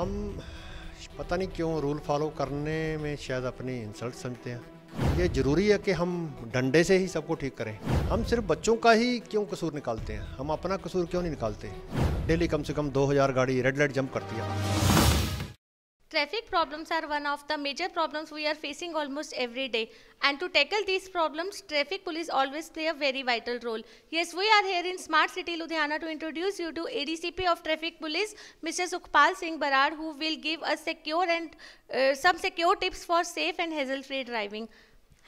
हम पता नहीं क्यों रूल फॉलो करने में शायद अपनी इंसल्ट समझते हैं ये ज़रूरी है कि हम डंडे से ही सबको ठीक करें हम सिर्फ बच्चों का ही क्यों कसूर निकालते हैं हम अपना कसूर क्यों नहीं निकालते डेली कम से कम 2000 गाड़ी रेड लाइट जंप करती है Traffic problems are one of the major problems we are facing almost every day. And to tackle these problems, traffic police always play a very vital role. Yes, we are here in Smart City Ludhiana to introduce you to ADCP of Traffic Police, Mr. Sukhpal Singh Barar, who will give us secure and uh, some secure tips for safe and hassle-free driving.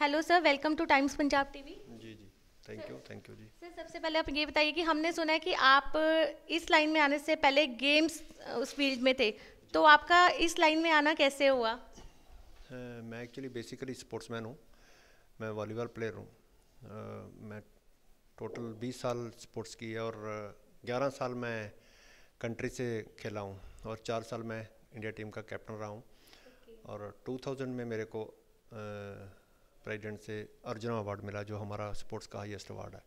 Hello sir welcome to Times Punjab TV जी जी thank you thank you जी sir सबसे पहले आप ये बताइए कि हमने सुना है कि आप इस लाइन में आने से पहले गेम्स उस फील्ड में थे तो आपका इस लाइन में आना कैसे हुआ uh, मैं एक्चुअली बेसिकली स्पोर्ट्समैन हूँ मैं वॉलीबॉल प्लेयर हूँ uh, मैं टोटल 20 साल स्पोर्ट्स की और uh, 11 साल मैं कंट्री से खेला हूँ और चार साल मैं इंडिया टीम का कैप्टन रहा हूँ okay. और 2000 में मेरे को प्रेसिडेंट से अर्जुन अवार्ड मिला जो हमारा स्पोर्ट्स का हाइस्ट अवार्ड है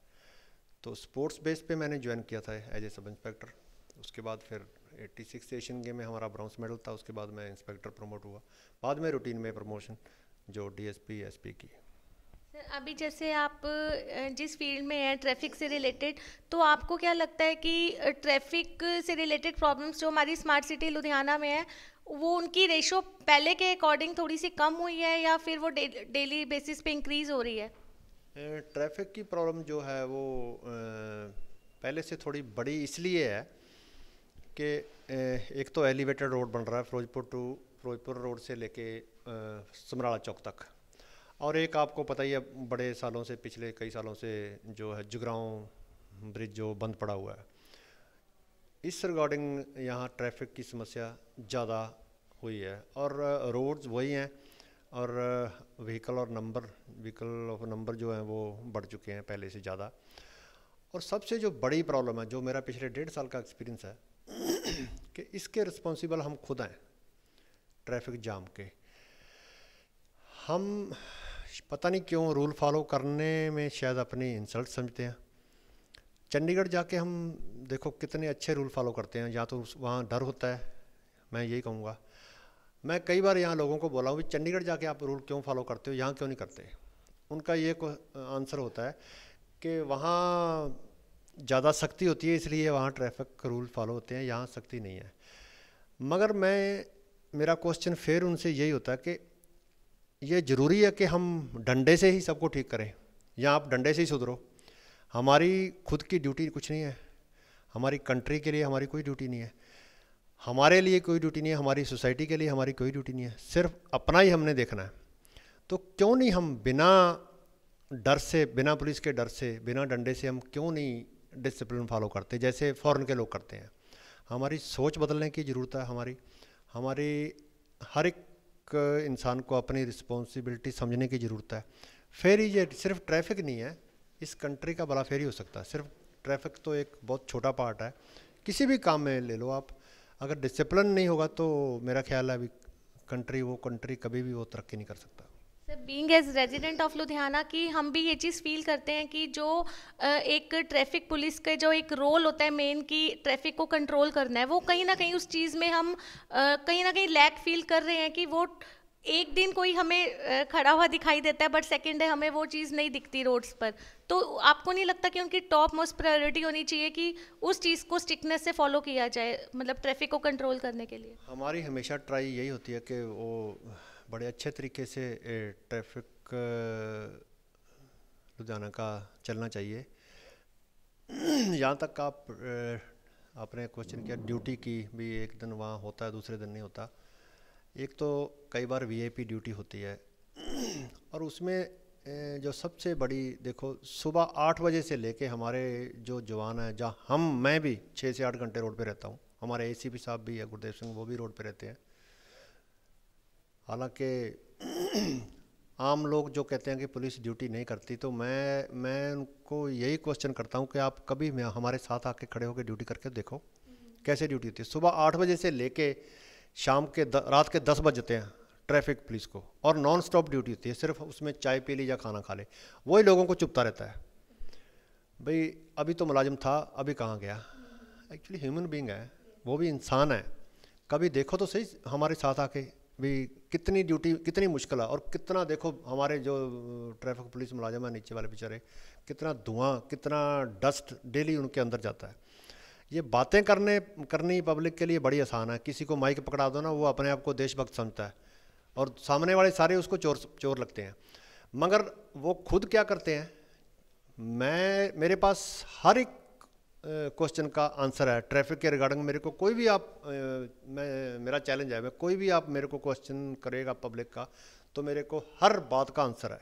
तो स्पोर्ट्स बेस पे मैंने ज्वाइन किया था एज ए सब इंस्पेक्टर उसके बाद फिर एट्टी सिक्स एशियन गेम में हमारा ब्रॉन्ज मेडल था उसके बाद मैं इंस्पेक्टर प्रमोट हुआ बाद में रूटीन में प्रमोशन जो डीएसपी एसपी की सर अभी जैसे आप जिस फील्ड में हैं ट्रैफिक से रिलेटेड तो आपको क्या लगता है कि ट्रैफिक से रिलेटेड प्रॉब्लम्स जो हमारी स्मार्ट सिटी लुधियाना में है वो उनकी रेशो पहले के अकॉर्डिंग थोड़ी सी कम हुई है या फिर वो डे, डेली बेसिस पे इंक्रीज हो रही है ट्रैफिक की प्रॉब्लम जो है वो पहले से थोड़ी बड़ी इसलिए है कि एक तो एलिवेटेड रोड बन रहा है फिरोजपुर टू फिरोजपुर रोड से लेके समराला चौक तक और एक आपको पता ही है बड़े सालों से पिछले कई सालों से जो है जुगराव ब्रिज जो बंद पड़ा हुआ है इस रिगार्डिंग यहाँ ट्रैफिक की समस्या ज़्यादा हुई है और रोड्स वही हैं और व्हीकल और नंबर व्हीकल ऑफ नंबर जो हैं वो बढ़ चुके हैं पहले से ज़्यादा और सबसे जो बड़ी प्रॉब्लम है जो मेरा पिछले डेढ़ साल का एक्सपीरियंस है कि इसके रिस्पॉन्सिबल हम खुद हैं ट्रैफिक जाम के हम पता नहीं क्यों रूल फॉलो करने में शायद अपनी इंसल्ट समझते हैं चंडीगढ़ जाके हम देखो कितने अच्छे रूल फॉलो करते हैं या तो वहाँ डर होता है मैं यही कहूँगा मैं कई बार यहाँ लोगों को बोला हूँ भी चंडीगढ़ जाके आप रूल क्यों फॉलो करते हो यहाँ क्यों नहीं करते उनका ये आंसर होता है कि वहाँ ज़्यादा सख्ती होती है इसलिए वहाँ ट्रैफिक रूल फॉलो होते हैं यहाँ सख्ती नहीं है मगर मैं मेरा क्वेश्चन फिर उनसे यही होता है कि ये ज़रूरी है कि हम डंडे से ही सबको ठीक करें या आप डंडे से ही सुधरो हमारी खुद की ड्यूटी कुछ नहीं है हमारी कंट्री के लिए हमारी कोई ड्यूटी नहीं है हमारे लिए कोई ड्यूटी नहीं है हमारी सोसाइटी के लिए हमारी कोई ड्यूटी नहीं है सिर्फ अपना ही हमने देखना है तो क्यों नहीं हम बिना डर से बिना पुलिस के डर से बिना डंडे से हम क्यों नहीं डिसिप्लिन फॉलो करते हैं जैसे फॉरेन के लोग करते हैं हमारी सोच बदलने की ज़रूरत है हमारी हमारी हर एक इंसान को अपनी रिस्पॉन्सिबिलिटी समझने की ज़रूरत है फिर ये सिर्फ ट्रैफिक नहीं है इस कंट्री का भला फेर ही हो सकता है सिर्फ ट्रैफिक तो एक बहुत छोटा पार्ट है किसी भी काम में ले लो आप अगर डिसिप्लिन नहीं होगा तो मेरा ख्याल है अभी कंट्री वो कंट्री कभी भी वो तरक्की नहीं कर सकता sir being as resident of Ludhiana कि हम भी ये चीज़ फील करते हैं कि जो एक ट्रैफिक पुलिस का जो एक रोल होता है मेन की ट्रैफिक को कंट्रोल करना है वो कहीं ना कहीं उस चीज़ में हम कहीं ना कहीं लैक फील कर रहे हैं कि वो एक दिन कोई हमें खड़ा हुआ दिखाई देता है बट सेकेंड डे हमें वो चीज़ नहीं दिखती रोड्स पर तो आपको नहीं लगता कि उनकी टॉप मोस्ट प्रायोरिटी होनी चाहिए कि उस चीज़ को स्टिकनेस से फॉलो किया जाए मतलब ट्रैफिक को कंट्रोल करने के लिए हमारी हमेशा ट्राई यही होती है कि वो बड़े अच्छे तरीके से ट्रैफिक लुधियाना का चलना चाहिए यहाँ तक आप आपने क्वेश्चन किया ड्यूटी की भी एक दिन वहाँ होता है दूसरे दिन नहीं होता एक तो कई बार वीआईपी ड्यूटी होती है और उसमें जो सबसे बड़ी देखो सुबह आठ बजे से लेके हमारे जो जवान हैं जहाँ हम मैं भी छः से आठ घंटे रोड पे रहता हूँ हमारे एसीपी साहब भी है गुरदेव सिंह वो भी रोड पे रहते हैं हालांकि आम लोग जो कहते हैं कि पुलिस ड्यूटी नहीं करती तो मैं मैं उनको यही क्वेश्चन करता हूँ कि आप कभी हमारे साथ आके खड़े होकर ड्यूटी करके देखो कैसे ड्यूटी होती है सुबह आठ बजे से लेके शाम के द, रात के दस बजते हैं ट्रैफिक पुलिस को और नॉन स्टॉप ड्यूटी होती है सिर्फ उसमें चाय पी ली या खाना खा ले वही लोगों को चुपता रहता है भाई अभी तो मुलाजिम था अभी कहाँ गया एक्चुअली ह्यूमन बींग है वो भी इंसान है कभी देखो तो सही हमारे साथ आके भी कितनी ड्यूटी कितनी मुश्किल है और कितना देखो हमारे जो ट्रैफिक पुलिस मुलाजम है नीचे वाले बेचारे कितना धुआं कितना डस्ट डेली उनके अंदर जाता है ये बातें करने करनी पब्लिक के लिए बड़ी आसान है किसी को माइक पकड़ा दो ना वो अपने आप को देशभक्त समझता है और सामने वाले सारे उसको चोर चोर लगते हैं मगर वो खुद क्या करते हैं मैं मेरे पास हर एक क्वेश्चन का आंसर है ट्रैफिक के रिगार्डिंग मेरे को कोई भी आप मैं मेरा चैलेंज है मैं कोई भी आप मेरे को क्वेश्चन करेगा पब्लिक का तो मेरे को हर बात का आंसर है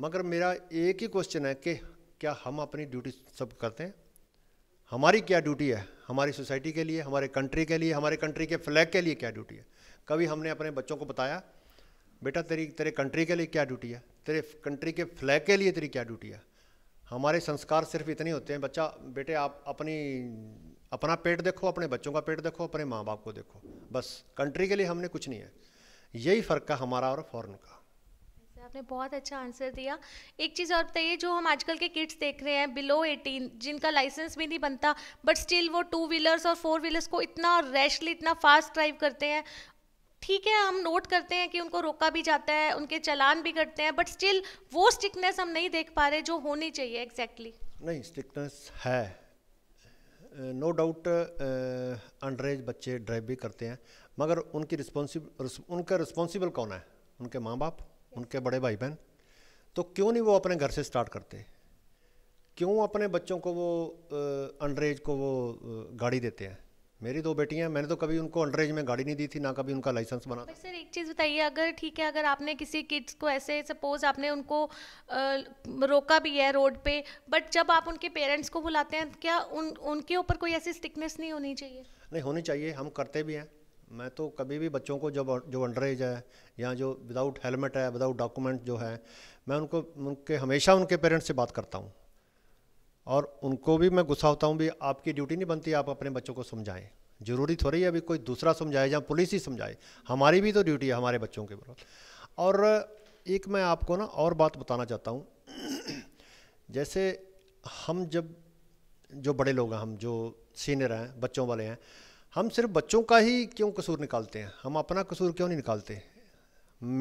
मगर मेरा एक ही क्वेश्चन है कि क्या हम अपनी ड्यूटी सब करते हैं हमारी क्या ड्यूटी है हमारी सोसाइटी के लिए हमारे कंट्री के लिए हमारे कंट्री के फ्लैग के लिए क्या ड्यूटी है कभी हमने अपने बच्चों को बताया बेटा तेरी तेरे कंट्री के लिए क्या ड्यूटी है तेरे कंट्री के फ्लैग के लिए तेरी क्या ड्यूटी है हमारे संस्कार सिर्फ इतने होते हैं बच्चा बेटे आप अपनी अपना पेट देखो अपने बच्चों का पेट देखो अपने माँ बाप को देखो बस कंट्री के लिए हमने कुछ नहीं है यही फ़र्क है हमारा और फॉरन का आपने बहुत अच्छा आंसर दिया एक चीज़ और बताइए जो हम आजकल के किड्स देख रहे हैं बिलो एटीन जिनका लाइसेंस भी नहीं बनता बट स्टिल वो टू व्हीलर्स और फोर व्हीलर्स को इतना रैशली इतना फास्ट ड्राइव करते हैं ठीक है हम नोट करते हैं कि उनको रोका भी जाता है उनके चलान भी करते हैं बट स्टिल वो स्टिकनेस हम नहीं देख पा रहे जो होनी चाहिए एग्जैक्टली exactly. नहीं स्टिकनेस है नो डाउट अंडरेज बच्चे ड्राइव भी करते हैं मगर उनकी रिस्पॉन्सिब उनका रिस्पॉन्सिबल कौन है उनके माँ बाप उनके बड़े भाई बहन तो क्यों नहीं वो अपने घर से स्टार्ट करते क्यों अपने बच्चों को वो अंडरेज को वो गाड़ी देते हैं मेरी दो बेटियां मैंने तो कभी उनको अंडर एज में गाड़ी नहीं दी थी ना कभी उनका लाइसेंस बना था सर एक चीज़ बताइए अगर ठीक है अगर आपने किसी किड्स को ऐसे सपोज आपने उनको आ, रोका भी है रोड पे बट जब आप उनके पेरेंट्स को बुलाते हैं क्या उन उनके ऊपर कोई ऐसी स्टिकनेस नहीं होनी चाहिए नहीं होनी चाहिए हम करते भी हैं मैं तो कभी भी बच्चों को जब अं, जो अंडर एज है या जो विदाउट हेलमेट है विदाउट डॉक्यूमेंट जो है मैं उनको उनके हमेशा उनके पेरेंट्स से बात करता हूँ और उनको भी मैं गुस्सा होता हूँ भी आपकी ड्यूटी नहीं बनती आप अपने बच्चों को समझाएं जरूरी थोड़ी है अभी कोई दूसरा समझाए या पुलिस ही समझाए हमारी भी तो ड्यूटी है हमारे बच्चों के बराबर और एक मैं आपको ना और बात बताना चाहता हूँ जैसे हम जब जो बड़े लोग हैं हम जो सीनियर हैं बच्चों वाले हैं हम सिर्फ बच्चों का ही क्यों कसूर निकालते हैं हम अपना कसूर क्यों नहीं निकालते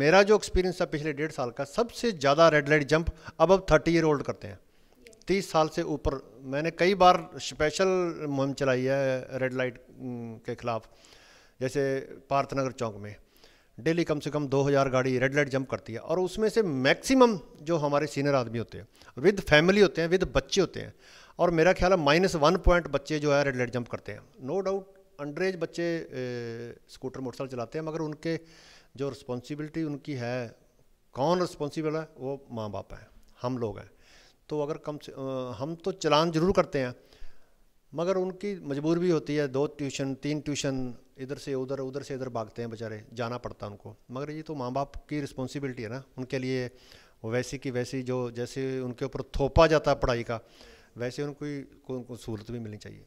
मेरा जो एक्सपीरियंस था पिछले डेढ़ साल का सबसे ज़्यादा रेड लाइट जंप अब अब थर्टी ईयर ओल्ड करते हैं तीस साल से ऊपर मैंने कई बार स्पेशल मुहिम चलाई है रेड लाइट के ख़िलाफ़ जैसे पार्थनगर चौक में डेली कम से कम 2000 गाड़ी रेड लाइट जंप करती है और उसमें से मैक्सिमम जो हमारे सीनियर आदमी होते हैं विद फैमिली होते हैं विद बच्चे होते हैं और मेरा ख्याल है माइनस वन पॉइंट बच्चे जो है रेड लाइट जंप करते हैं नो डाउट अंडरेज बच्चे स्कूटर मोटरसाइकिल चलाते हैं मगर उनके जो रिस्पॉन्सिबिलिटी उनकी है कौन रिस्पॉन्सिबल है वो माँ बाप हैं हम लोग हैं तो अगर कम से हम तो चलान ज़रूर करते हैं मगर उनकी मजबूर भी होती है दो ट्यूशन तीन ट्यूशन इधर से उधर उधर से इधर भागते हैं बेचारे जाना पड़ता है उनको मगर ये तो माँ बाप की रिस्पॉन्सिबिलिटी है ना उनके लिए वैसी की वैसी जो जैसे उनके ऊपर थोपा जाता है पढ़ाई का वैसे उनकी उनको सहूलत भी मिलनी चाहिए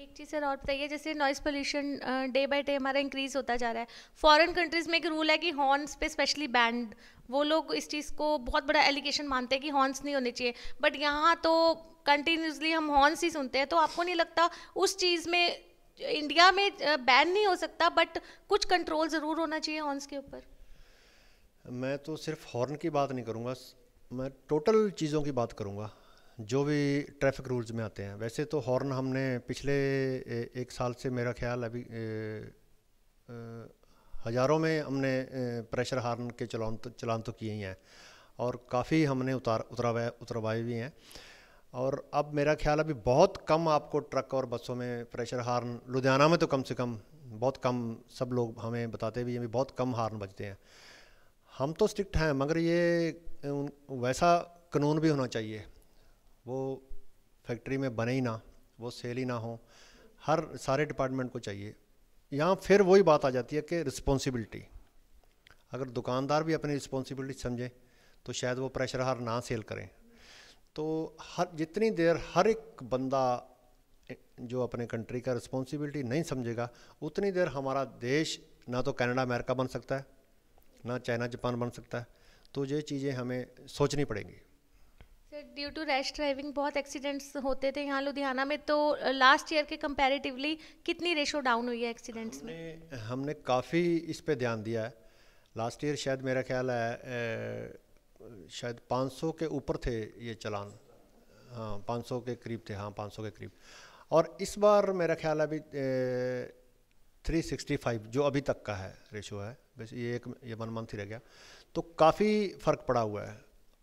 एक चीज़ सर और बताइए जैसे noise pollution day by day हमारा इंक्रीज़ होता जा रहा है फॉरेन कंट्रीज़ में एक रूल है कि हॉर्न्स पे स्पेशली बैंड वो लोग इस चीज़ को बहुत बड़ा एलिगेशन मानते हैं कि हॉर्न्स नहीं होने चाहिए बट यहाँ तो कंटिन्यूसली हम हॉर्न्स ही सुनते हैं तो आपको नहीं लगता उस चीज़ में इंडिया में बैन नहीं हो सकता बट कुछ कंट्रोल ज़रूर होना चाहिए हॉर्न्स के ऊपर मैं तो सिर्फ हॉर्न की बात नहीं करूँगा मैं टोटल चीज़ों की बात करूँगा जो भी ट्रैफिक रूल्स में आते हैं वैसे तो हॉर्न हमने पिछले एक साल से मेरा ख्याल अभी हज़ारों में हमने प्रेशर हार्न के चलान तो चलान तो किए ही हैं और काफ़ी हमने उतार उतरवाए उतरवाए भी हैं और अब मेरा ख्याल अभी बहुत कम आपको ट्रक और बसों में प्रेशर हार्न लुधियाना में तो कम से कम बहुत कम सब लोग हमें बताते भी हैं बहुत कम हार्न बजते हैं हम तो स्ट्रिक्ट हैं मगर ये वैसा कानून भी होना चाहिए वो फैक्ट्री में बने ही ना वो सेल ही ना हो हर सारे डिपार्टमेंट को चाहिए यहाँ फिर वही बात आ जाती है कि रिस्पॉन्सिबिलिटी अगर दुकानदार भी अपनी रिस्पॉन्सिबिलिटी समझे तो शायद वो प्रेशर हार ना सेल करें तो हर जितनी देर हर एक बंदा जो अपने कंट्री का रिस्पॉन्सिबिलिटी नहीं समझेगा उतनी देर हमारा देश ना तो कनाडा अमेरिका बन सकता है ना चाइना जापान बन सकता है तो ये चीज़ें हमें सोचनी पड़ेंगी ड्यू टू रैश ड्राइविंग बहुत एक्सीडेंट्स होते थे यहाँ लुधियाना में तो लास्ट ईयर के कंपैरेटिवली कितनी रेशो डाउन हुई है एक्सीडेंट्स में हमने काफ़ी इस पर ध्यान दिया है लास्ट ईयर शायद मेरा ख्याल है ए, शायद 500 के ऊपर थे ये चलान हाँ 500 के करीब थे हाँ 500 के करीब और इस बार मेरा ख्याल है अभी थ्री सिक्सटी फाइव जो अभी तक का है रेशो है बस ये एक ये वन मंथ ही रह गया तो काफ़ी फ़र्क पड़ा हुआ है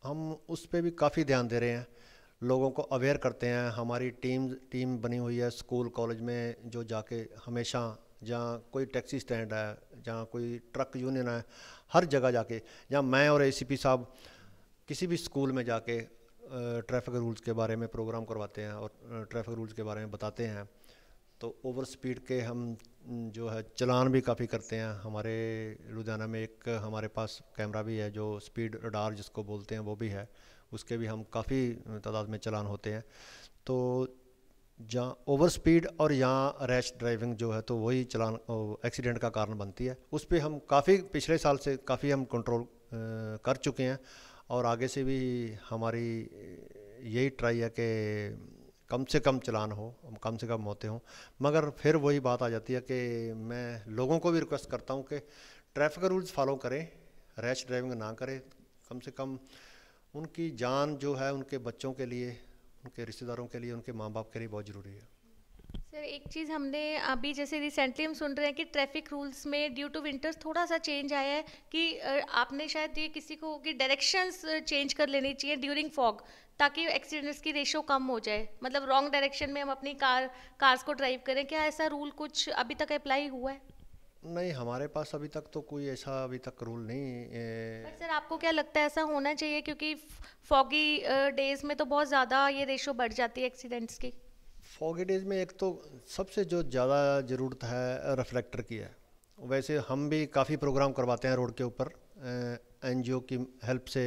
हम उस पर भी काफ़ी ध्यान दे रहे हैं लोगों को अवेयर करते हैं हमारी टीम टीम बनी हुई है स्कूल कॉलेज में जो जाके हमेशा जहाँ कोई टैक्सी स्टैंड है जहाँ कोई ट्रक यूनियन है हर जगह जाके जहाँ मैं और एसीपी साहब किसी भी स्कूल में जाके ट्रैफिक रूल्स के बारे में प्रोग्राम करवाते हैं और ट्रैफिक रूल्स के बारे में बताते हैं तो ओवर स्पीड के हम जो है चलान भी काफ़ी करते हैं हमारे लुधियाना में एक हमारे पास कैमरा भी है जो स्पीड रडार जिसको बोलते हैं वो भी है उसके भी हम काफ़ी तादाद में चलान होते हैं तो जहाँ ओवर स्पीड और यहाँ रैश ड्राइविंग जो है तो वही चलान एक्सीडेंट का कारण बनती है उस पर हम काफ़ी पिछले साल से काफ़ी हम कंट्रोल कर चुके हैं और आगे से भी हमारी यही ट्राई है कि कम से कम चलान हो कम से कम होते हों मगर फिर वही बात आ जाती है कि मैं लोगों को भी रिक्वेस्ट करता हूँ कि ट्रैफिक रूल्स फॉलो करें रैश ड्राइविंग ना करें कम से कम उनकी जान जो है उनके बच्चों के लिए उनके रिश्तेदारों के लिए उनके माँ बाप के लिए बहुत ज़रूरी है सर एक चीज़ हमने अभी जैसे रिसेंटली हम सुन रहे हैं कि ट्रैफिक रूल्स में ड्यू टू विंटर्स थोड़ा सा चेंज आया है कि आपने शायद ये किसी को कि डायरेक्शंस चेंज कर लेनी चाहिए ड्यूरिंग फॉग ताकि एक्सीडेंट्स की रेशो कम हो जाए मतलब रॉन्ग डायरेक्शन में हम अपनी कार कार्स को ड्राइव करें क्या ऐसा रूल कुछ अभी तक अप्लाई हुआ है नहीं हमारे पास अभी तक तो कोई ऐसा अभी तक रूल नहीं ए... सर आपको क्या लगता है ऐसा होना चाहिए क्योंकि फॉगी डेज में तो बहुत ज़्यादा ये रेशो बढ़ जाती है एक्सीडेंट्स की फॉगी डेज में एक तो सबसे जो ज़्यादा ज़रूरत है रिफ्लेक्टर की है वैसे हम भी काफ़ी प्रोग्राम करवाते हैं रोड के ऊपर एन की हेल्प से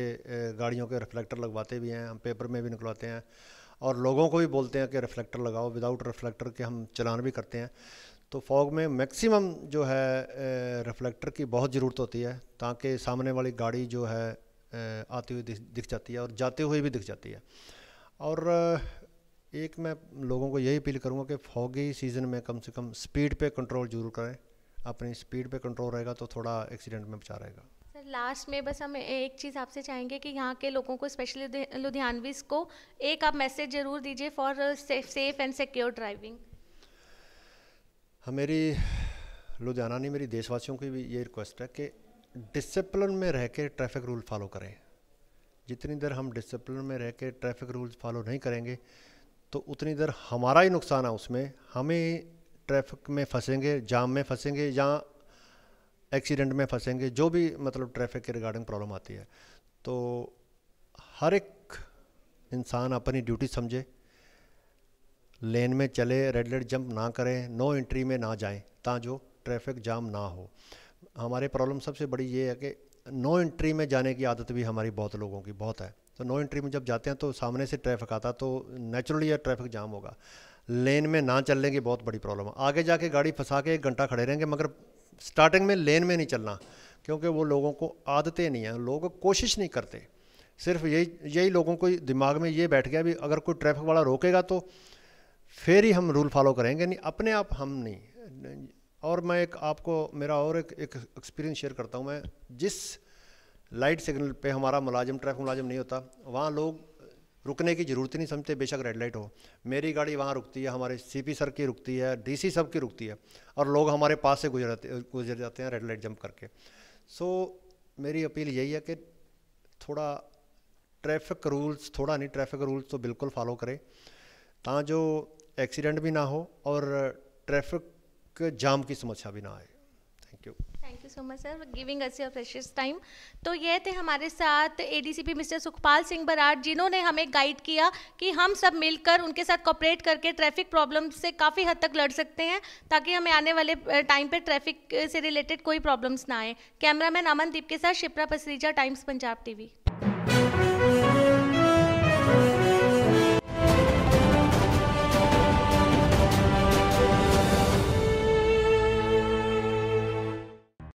गाड़ियों के रिफ्लेक्टर लगवाते भी हैं हम पेपर में भी निकलवाते हैं और लोगों को भी बोलते हैं कि रिफ्लेक्टर लगाओ विदाउट रिफ्लेक्टर के हम चलान भी करते हैं तो फॉग में मैक्सिमम जो है रिफ्लेक्टर की बहुत ज़रूरत होती है ताकि सामने वाली गाड़ी जो है आती हुई दिख जाती है और जाते हुए भी दिख जाती है और एक मैं लोगों को यही अपील करूँगा कि फॉगी सीज़न में कम से कम स्पीड पे कंट्रोल जरूर करें अपनी स्पीड पे कंट्रोल रहेगा तो थोड़ा एक्सीडेंट में बचा रहेगा सर लास्ट में बस हम एक चीज़ आपसे चाहेंगे कि यहाँ के लोगों को स्पेशली लुधियानवीज को एक आप मैसेज ज़रूर दीजिए for safe and secure driving हमेरी लुधियाना नहीं मेरी देशवासियों की भी ये रिक्वेस्ट है कि डिसिप्लिन में रह के ट्रैफिक रूल फॉलो करें जितनी देर हम डिसिप्लिन में रह के ट्रैफिक रूल्स फॉलो नहीं करेंगे तो उतनी देर हमारा ही नुकसान है उसमें हम ही ट्रैफिक में फंसेंगे जाम में फंसेंगे या एक्सीडेंट में फंसेंगे जो भी मतलब ट्रैफिक के रिगार्डिंग प्रॉब्लम आती है तो हर एक इंसान अपनी ड्यूटी समझे लेन में चले रेड लाइट जंप ना करें नो एंट्री में ना जाएं ता जो ट्रैफिक जाम ना हो हमारे प्रॉब्लम सबसे बड़ी ये है कि नो एंट्री में जाने की आदत भी हमारी बहुत लोगों की बहुत है तो नो एंट्री में जब जाते हैं तो सामने से ट्रैफिक आता तो नेचुरली यह ट्रैफिक जाम होगा लेन में ना चलने की बहुत बड़ी प्रॉब्लम है आगे जाके गाड़ी फंसा के एक घंटा खड़े रहेंगे मगर स्टार्टिंग में लेन में नहीं चलना क्योंकि वो लोगों को आदतें नहीं हैं लोग कोशिश नहीं करते सिर्फ यही यही लोगों को दिमाग में ये बैठ गया भी अगर कोई ट्रैफिक वाला रोकेगा तो फिर ही हम रूल फॉलो करेंगे नहीं अपने आप हम नहीं और मैं एक आपको मेरा और एक एक्सपीरियंस शेयर करता हूँ मैं जिस लाइट सिग्नल पे हमारा मुलाजिम ट्रैफिक मुलाजिम नहीं होता वहाँ लोग रुकने की ज़रूरत नहीं समझते बेशक रेड लाइट हो मेरी गाड़ी वहाँ रुकती है हमारे सीपी सर की रुकती है डीसी सब की रुकती है और लोग हमारे पास से गुजरते गुजर जाते हैं रेड लाइट जंप करके सो so, मेरी अपील यही है कि थोड़ा ट्रैफिक रूल्स थोड़ा नहीं ट्रैफिक रूल्स तो बिल्कुल फॉलो करें ता जो एक्सीडेंट भी ना हो और ट्रैफिक जाम की समस्या भी ना आए you so much sir for giving us your precious time तो ये थे हमारे साथ एडीसीपी मिस्टर सुखपाल सिंह बराड़ जिन्होंने हमें गाइड किया कि हम सब मिलकर उनके साथ कॉपरेट करके ट्रैफिक प्रॉब्लम से काफ़ी हद तक लड़ सकते हैं ताकि हमें आने वाले टाइम पर ट्रैफिक से रिलेटेड कोई प्रॉब्लम्स ना आए कैमरामैन अमनदीप के साथ शिप्रा पसरीजा टाइम्स पंजाब टीवी